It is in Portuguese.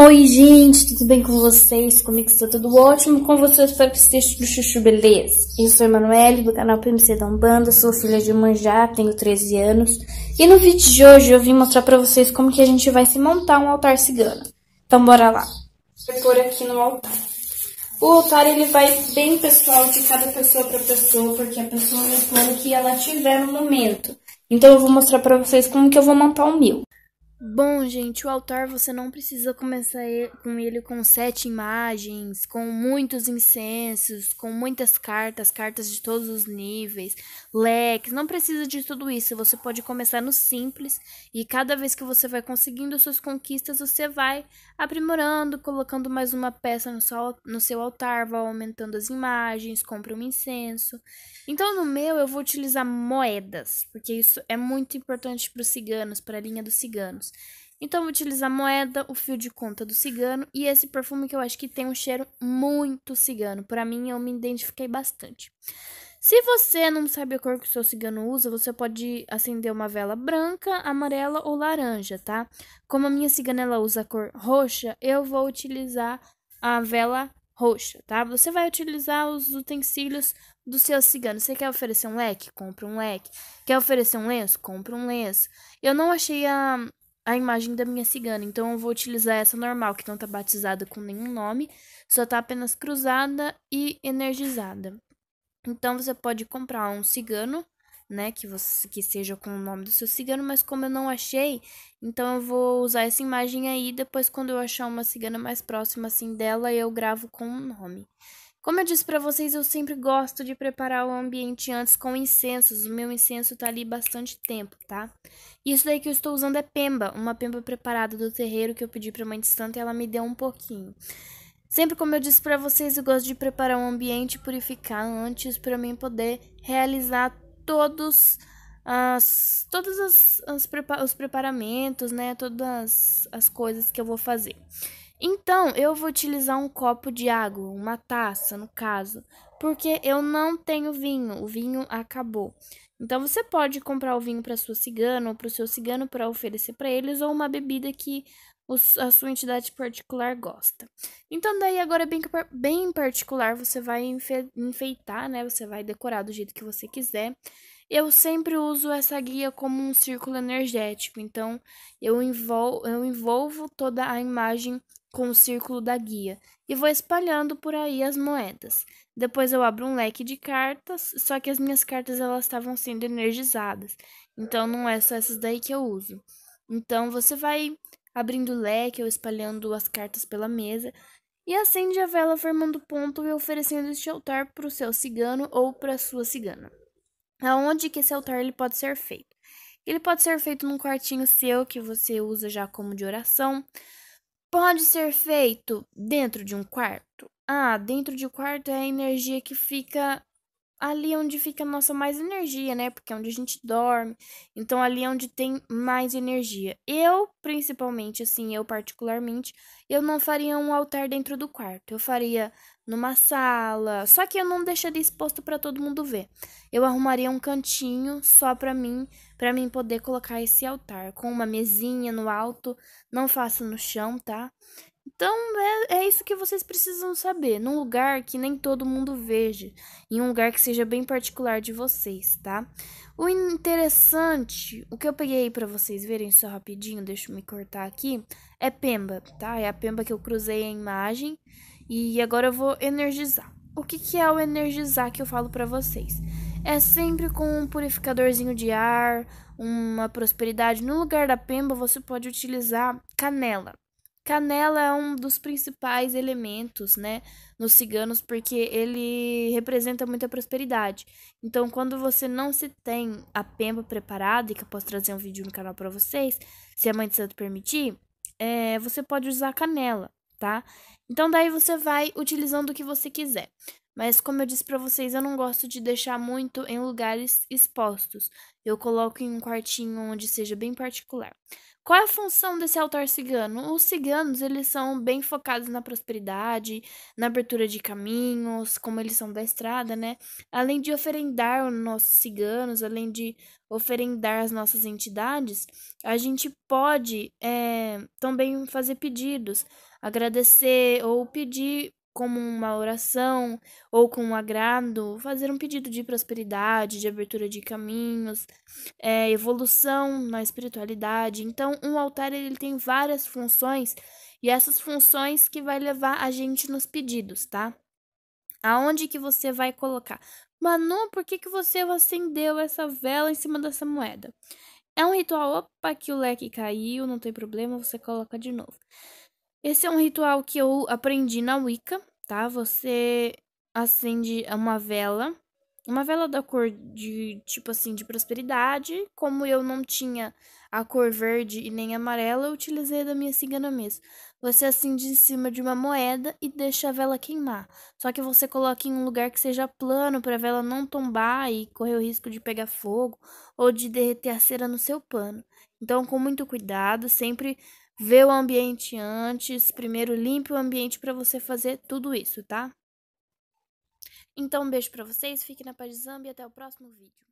Oi, gente, tudo bem com vocês? Comigo está tudo ótimo. Com vocês para o Psixo do Chuchu Beleza. Eu sou a Emanuele, do canal PMC da Umbanda, sou filha de Manjá, tenho 13 anos. E no vídeo de hoje eu vim mostrar para vocês como que a gente vai se montar um altar cigano. Então, bora lá. Vou pôr aqui no altar. O altar, ele vai bem pessoal de cada pessoa para pessoa, porque a pessoa responde o que ela tiver no momento. Então, eu vou mostrar para vocês como que eu vou montar o meu. Bom, gente, o altar você não precisa começar com ele com sete imagens, com muitos incensos, com muitas cartas, cartas de todos os níveis, leques, não precisa de tudo isso. Você pode começar no simples e cada vez que você vai conseguindo suas conquistas, você vai aprimorando, colocando mais uma peça no seu, no seu altar, vai aumentando as imagens, compra um incenso. Então, no meu, eu vou utilizar moedas, porque isso é muito importante para os ciganos, para a linha dos ciganos anos. Então vou utilizar moeda, o fio de conta do cigano e esse perfume que eu acho que tem um cheiro muito cigano. Para mim eu me identifiquei bastante. Se você não sabe a cor que o seu cigano usa, você pode acender uma vela branca, amarela ou laranja, tá? Como a minha cigana ela usa a cor roxa, eu vou utilizar a vela roxa, tá? Você vai utilizar os utensílios do seu cigano. Você quer oferecer um leque? compre um leque. Quer oferecer um lenço? compre um lenço. Eu não achei a, a imagem da minha cigana. Então eu vou utilizar essa normal, que não está batizada com nenhum nome, só está apenas cruzada e energizada. Então você pode comprar um cigano, né, que você que seja com o nome do seu cigano, mas como eu não achei, então eu vou usar essa imagem aí, depois quando eu achar uma cigana mais próxima assim dela, eu gravo com o um nome. Como eu disse para vocês, eu sempre gosto de preparar o ambiente antes com incensos. O meu incenso tá ali bastante tempo, tá? isso daí que eu estou usando é pemba, uma pemba preparada do terreiro que eu pedi para mãe de santa e ela me deu um pouquinho. Sempre como eu disse para vocês, eu gosto de preparar o ambiente e purificar antes para mim poder realizar todos as todas as, as os preparamentos, né, todas as, as coisas que eu vou fazer. Então, eu vou utilizar um copo de água, uma taça, no caso, porque eu não tenho vinho, o vinho acabou. Então, você pode comprar o vinho para sua cigana ou para o seu cigano para oferecer para eles, ou uma bebida que a sua entidade particular gosta. Então, daí agora, bem, bem particular, você vai enfeitar, né? Você vai decorar do jeito que você quiser. Eu sempre uso essa guia como um círculo energético, então eu envolvo, eu envolvo toda a imagem com o círculo da guia e vou espalhando por aí as moedas. Depois eu abro um leque de cartas, só que as minhas cartas elas estavam sendo energizadas, então não é só essas daí que eu uso. Então você vai abrindo o leque ou espalhando as cartas pela mesa e acende a vela formando ponto e oferecendo este altar para o seu cigano ou para sua cigana. Aonde que esse altar ele pode ser feito? Ele pode ser feito num quartinho seu que você usa já como de oração. Pode ser feito dentro de um quarto. Ah, dentro de um quarto é a energia que fica ali onde fica nossa mais energia, né? Porque é onde a gente dorme. Então ali é onde tem mais energia. Eu, principalmente, assim, eu particularmente, eu não faria um altar dentro do quarto. Eu faria numa sala. Só que eu não deixaria exposto para todo mundo ver. Eu arrumaria um cantinho só para mim, para mim poder colocar esse altar com uma mesinha no alto, não faça no chão, tá? Então é, é isso que vocês precisam saber. Num lugar que nem todo mundo veja. Em um lugar que seja bem particular de vocês, tá? O interessante, o que eu peguei para vocês verem só rapidinho, deixa eu me cortar aqui, é Pemba, tá? É a Pemba que eu cruzei a imagem e agora eu vou energizar. O que, que é o energizar que eu falo para vocês? É sempre com um purificadorzinho de ar, uma prosperidade. No lugar da Pemba, você pode utilizar canela. Canela é um dos principais elementos, né, nos ciganos, porque ele representa muita prosperidade. Então, quando você não se tem a pemba preparada, e que eu posso trazer um vídeo no canal para vocês, se a mãe de santo permitir, é, você pode usar canela, tá? Então, daí você vai utilizando o que você quiser. Mas como eu disse para vocês, eu não gosto de deixar muito em lugares expostos. Eu coloco em um quartinho onde seja bem particular. Qual é a função desse altar cigano? Os ciganos, eles são bem focados na prosperidade, na abertura de caminhos, como eles são da estrada, né? Além de oferendar os nossos ciganos, além de oferendar as nossas entidades, a gente pode é, também fazer pedidos, agradecer ou pedir como uma oração ou com um agrado, fazer um pedido de prosperidade, de abertura de caminhos, é, evolução na espiritualidade. Então, um altar ele tem várias funções e essas funções que vai levar a gente nos pedidos, tá? Aonde que você vai colocar? Manu, por que, que você acendeu essa vela em cima dessa moeda? É um ritual, opa, que o leque caiu, não tem problema, você coloca de novo. Esse é um ritual que eu aprendi na Wicca, tá? Você acende uma vela, uma vela da cor de tipo assim de prosperidade, como eu não tinha a cor verde e nem amarela, eu utilizei da minha cigana mesmo. Você acende em cima de uma moeda e deixa a vela queimar. Só que você coloca em um lugar que seja plano para a vela não tombar e correr o risco de pegar fogo ou de derreter a cera no seu pano. Então, com muito cuidado, sempre Vê o ambiente antes, primeiro limpe o ambiente para você fazer tudo isso, tá? Então, um beijo para vocês, fique na paz de Zambia e até o próximo vídeo.